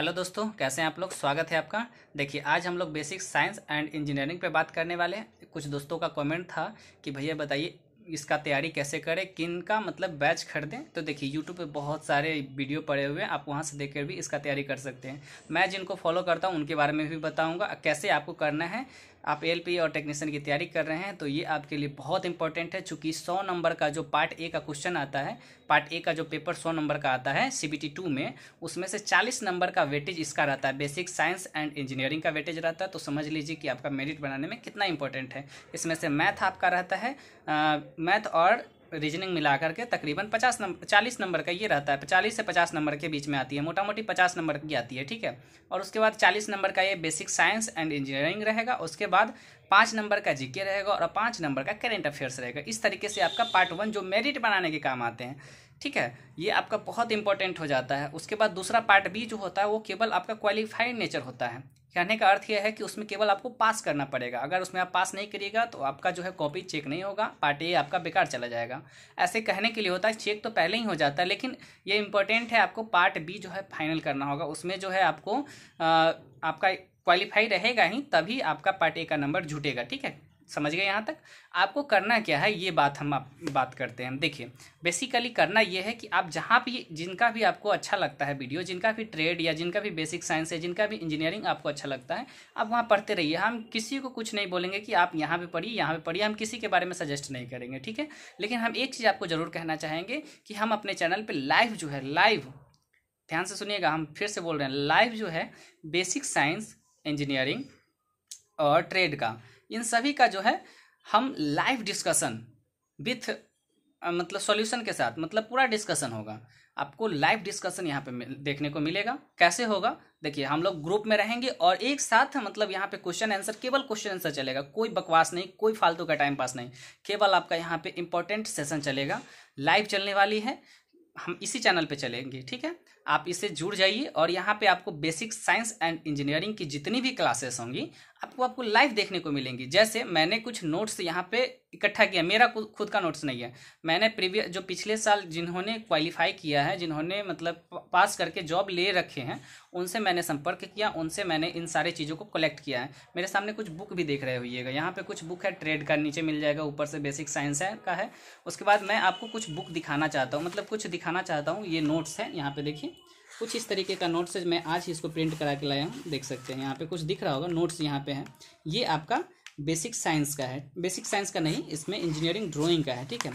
hello दोस्तों कैसे हैं आप लोग स्वागत है आपका देखिए आज हम लोग बेसिक साइंस एंड इंजीनियरिंग पे बात करने वाले हैं कुछ दोस्तों का कमेंट था कि भैया बताइए इसका तैयारी कैसे करें किन का मतलब बैच खरीदें तो देखिए यूट्यूब पे बहुत सारे वीडियो पड़े हुए हैं आप वहाँ से देख भी इसका तैयारी कर सकते हैं मैं जिनको फॉलो करता हूँ उनके बारे में भी बताऊँगा कैसे आपको करना है आप एल और टेक्नीशियन की तैयारी कर रहे हैं तो ये आपके लिए बहुत इंपॉर्टेंट है चूंकि सौ नंबर का जो पार्ट ए का क्वेश्चन आता है पार्ट ए का जो पेपर सौ नंबर का आता है सी बी में उसमें से चालीस नंबर का वेटेज इसका रहता है बेसिक साइंस एंड इंजीनियरिंग का वेटेज रहता है तो समझ लीजिए कि आपका मेरिट बनाने में कितना इंपॉर्टेंट है इसमें से मैथ आपका रहता है मैथ और रीजनिंग मिला करके तकरीबन पचास नंबर चालीस नंबर का ये रहता है चालीस से पचास नंबर के बीच में आती है मोटा मोटी पचास नंबर की आती है ठीक है और उसके बाद चालीस नंबर का ये बेसिक साइंस एंड इंजीनियरिंग रहेगा उसके बाद पाँच नंबर का जीके रहेगा और पाँच नंबर का करेंट अफेयर्स रहेगा इस तरीके से आपका पार्ट वन जो मेरिट बनाने के काम आते हैं ठीक है ये आपका बहुत इंपॉर्टेंट हो जाता है उसके बाद दूसरा पार्ट बी जो होता है वो केवल आपका क्वालिफाइड नेचर होता है कहने का अर्थ यह है कि उसमें केवल आपको पास करना पड़ेगा अगर उसमें आप पास नहीं करिएगा तो आपका जो है कॉपी चेक नहीं होगा पार्ट ए आपका बेकार चला जाएगा ऐसे कहने के लिए होता है चेक तो पहले ही हो जाता है लेकिन ये इंपॉर्टेंट है आपको पार्ट बी जो है फाइनल करना होगा उसमें जो है आपको आ, आपका क्वालिफाई रहेगा ही तभी आपका पार्ट ए का नंबर जुटेगा ठीक है समझ गए यहाँ तक आपको करना क्या है ये बात हम आप बात करते हैं देखिए बेसिकली करना ये है कि आप जहाँ भी जिनका भी आपको अच्छा लगता है वीडियो जिनका भी ट्रेड या जिनका भी बेसिक साइंस है जिनका भी इंजीनियरिंग आपको अच्छा लगता है आप वहाँ पढ़ते रहिए हम किसी को कुछ नहीं बोलेंगे कि आप यहाँ पर पढ़िए यहाँ पर पढ़िए हम किसी के बारे में सजेस्ट नहीं करेंगे ठीक है लेकिन हम एक चीज़ आपको ज़रूर कहना चाहेंगे कि हम अपने चैनल पर लाइव जो है लाइव ध्यान से सुनिएगा हम फिर से बोल रहे हैं लाइव जो है बेसिक साइंस इंजीनियरिंग और ट्रेड का इन सभी का जो है हम लाइव डिस्कशन विथ मतलब सॉल्यूशन के साथ मतलब पूरा डिस्कशन होगा आपको लाइव डिस्कशन यहाँ पे देखने को मिलेगा कैसे होगा देखिए हम लोग ग्रुप में रहेंगे और एक साथ मतलब यहाँ पे क्वेश्चन आंसर केवल क्वेश्चन आंसर चलेगा कोई बकवास नहीं कोई फालतू का टाइम पास नहीं केवल आपका यहाँ पे इंपॉर्टेंट सेशन चलेगा लाइव चलने वाली है हम इसी चैनल पे चलेंगे ठीक है आप इससे जुड़ जाइए और यहाँ पे आपको बेसिक साइंस एंड इंजीनियरिंग की जितनी भी क्लासेस होंगी आपको आपको लाइव देखने को मिलेंगी जैसे मैंने कुछ नोट्स यहाँ पे इकट्ठा किया मेरा खुद का नोट्स नहीं है मैंने प्रीवियस जो पिछले साल जिन्होंने क्वालिफाई किया है जिन्होंने मतलब पास करके जॉब ले रखे हैं उनसे मैंने संपर्क किया उनसे मैंने इन सारे चीज़ों को कलेक्ट किया है मेरे सामने कुछ बुक भी देख रहे होइएगा यहाँ पे कुछ बुक है ट्रेड का नीचे मिल जाएगा ऊपर से बेसिक साइंस है का है उसके बाद मैं आपको कुछ बुक दिखाना चाहता हूँ मतलब कुछ दिखाना चाहता हूँ ये नोट्स हैं यहाँ पर देखिए कुछ इस तरीके का नोट्स है मैं आज ही इसको प्रिंट करा के लाया हूँ देख सकते हैं यहाँ पे कुछ दिख रहा होगा नोट्स यहाँ पे है ये आपका बेसिक साइंस का है बेसिक साइंस का नहीं इसमें इंजीनियरिंग ड्राइंग का है ठीक है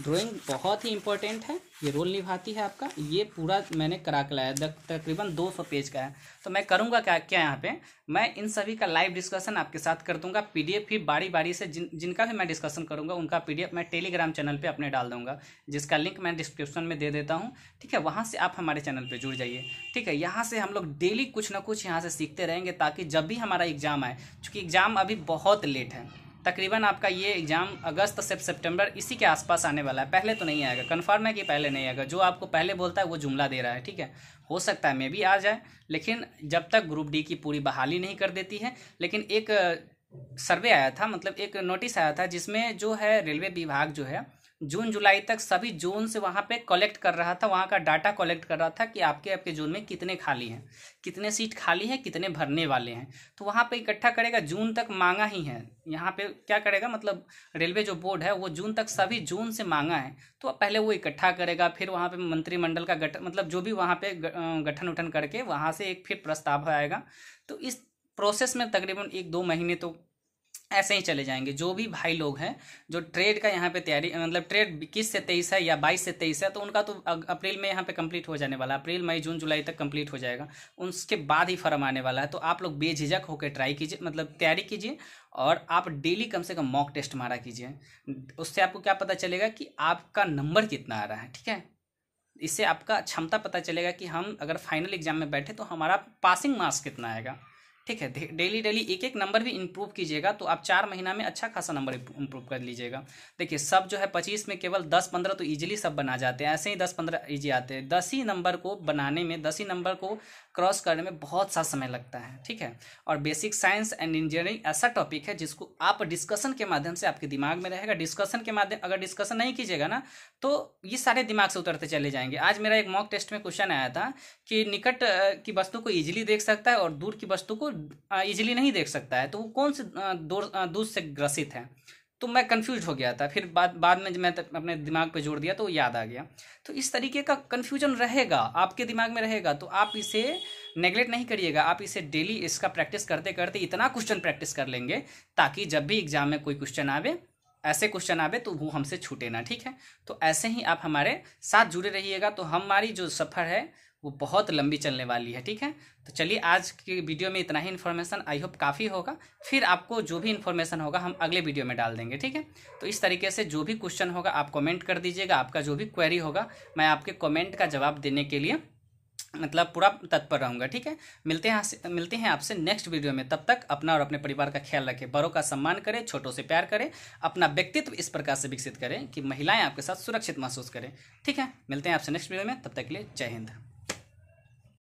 ड्राइंग बहुत ही इंपॉर्टेंट है ये रोल निभाती है आपका ये पूरा मैंने करा के लाया तकरीबन दो सौ पेज का है तो मैं करूँगा क्या क्या यहाँ पे मैं इन सभी का लाइव डिस्कशन आपके साथ कर दूंगा पीडीएफ भी बारी बारी से जिन जिनका भी मैं डिस्कशन करूँगा उनका पीडीएफ मैं टेलीग्राम चैनल पर अपने डाल दूंगा जिसका लिंक मैं डिस्क्रिप्शन में दे देता हूँ ठीक है वहाँ से आप हमारे चैनल पर जुड़ जाइए ठीक है यहाँ से हम लोग डेली कुछ ना कुछ यहाँ से सीखते रहेंगे ताकि जब भी हमारा एग्ज़ाम आए चूँकि एग्ज़ाम अभी बहुत लेट है तकरीबन आपका ये एग्ज़ाम अगस्त से सितंबर इसी के आसपास आने वाला है पहले तो नहीं आएगा कन्फर्म है कि पहले नहीं आएगा जो आपको पहले बोलता है वो जुमला दे रहा है ठीक है हो सकता है मे भी आ जाए लेकिन जब तक ग्रुप डी की पूरी बहाली नहीं कर देती है लेकिन एक सर्वे uh, आया था मतलब एक नोटिस आया था जिसमें जो है रेलवे विभाग जो है जून जुलाई तक सभी जोन से वहाँ पे कलेक्ट कर रहा था वहाँ का डाटा कलेक्ट कर रहा था कि आपके आपके जोन में कितने खाली हैं कितने सीट खाली हैं कितने भरने वाले हैं तो वहाँ पे इकट्ठा करेगा जून तक मांगा ही है यहाँ पे क्या करेगा मतलब रेलवे जो बोर्ड है वो जून तक सभी जोन से मांगा है तो पहले वो इकट्ठा करेगा फिर वहाँ पर मंत्रिमंडल का गठन मतलब जो भी वहाँ पर गठन उठन करके वहाँ से एक फिर प्रस्ताव आएगा तो इस प्रोसेस में तकरीबन एक दो महीने तो ऐसे ही चले जाएंगे जो भी भाई लोग हैं जो ट्रेड का यहाँ पे तैयारी मतलब ट्रेड इक्कीस से तेईस है या बाईस से तेईस है तो उनका तो अप्रैल में यहाँ पे कंप्लीट हो जाने वाला अप्रैल मई जून जुलाई तक कंप्लीट हो जाएगा उसके बाद ही फर्म आने वाला है तो आप लोग बेझिझक होकर ट्राई कीजिए मतलब तैयारी कीजिए और आप डेली कम से कम मॉक टेस्ट मारा कीजिए उससे आपको क्या पता चलेगा कि आपका नंबर कितना आ रहा है ठीक है इससे आपका क्षमता पता चलेगा कि हम अगर फाइनल एग्जाम में बैठे तो हमारा पासिंग मार्क्स कितना आएगा ठीक है डेली डेली एक एक नंबर भी इम्प्रूव कीजिएगा तो आप चार महीना में अच्छा खासा नंबर इम्प्रूव कर लीजिएगा देखिए सब जो है पच्चीस में केवल दस पंद्रह तो ईजिली सब बना जाते हैं ऐसे ही दस पंद्रह ईजी आते हैं दस ही नंबर को बनाने में दस ही नंबर को क्रॉस करने में बहुत सा समय लगता है ठीक है और बेसिक साइंस एंड इंजीनियरिंग ऐसा टॉपिक है जिसको आप डिस्कशन के माध्यम से आपके दिमाग में रहेगा डिस्कशन के माध्यम अगर डिस्कशन नहीं कीजिएगा ना तो ये सारे दिमाग से उतरते चले जाएंगे आज मेरा एक मॉक टेस्ट में क्वेश्चन आया था कि निकट की वस्तु को ईजिली देख सकता है और दूर की वस्तु को इजीली नहीं देख सकता है तो वो कौन से दूध से ग्रसित है तो मैं कंफ्यूज हो गया था फिर बाद बाद में मैं अपने दिमाग पे जोड़ दिया तो याद आ गया तो इस तरीके का कंफ्यूजन रहेगा आपके दिमाग में रहेगा तो आप इसे नेग्लेक्ट नहीं करिएगा आप इसे डेली इसका प्रैक्टिस करते करते इतना क्वेश्चन प्रैक्टिस कर लेंगे ताकि जब भी एग्जाम में कोई क्वेश्चन आवे ऐसे क्वेश्चन आवे तो वो हमसे छूटे ना ठीक है तो ऐसे ही आप हमारे साथ जुड़े रहिएगा तो हमारी जो सफ़र है वो बहुत लंबी चलने वाली है ठीक है तो चलिए आज की वीडियो में इतना ही इन्फॉर्मेशन आई होप काफ़ी होगा फिर आपको जो भी इन्फॉर्मेशन होगा हम अगले वीडियो में डाल देंगे ठीक है तो इस तरीके से जो भी क्वेश्चन होगा आप कमेंट कर दीजिएगा आपका जो भी क्वेरी होगा मैं आपके कमेंट का जवाब देने के लिए मतलब पूरा तत्पर रहूँगा ठीक है मिलते हैं मिलते हैं आपसे नेक्स्ट वीडियो में तब तक अपना और अपने परिवार का ख्याल रखें बड़ों का सम्मान करें छोटों से प्यार करें अपना व्यक्तित्व इस प्रकार से विकसित करें कि महिलाएं आपके साथ सुरक्षित महसूस करें ठीक है मिलते हैं आपसे नेक्स्ट वीडियो में तब तक के लिए जय हिंद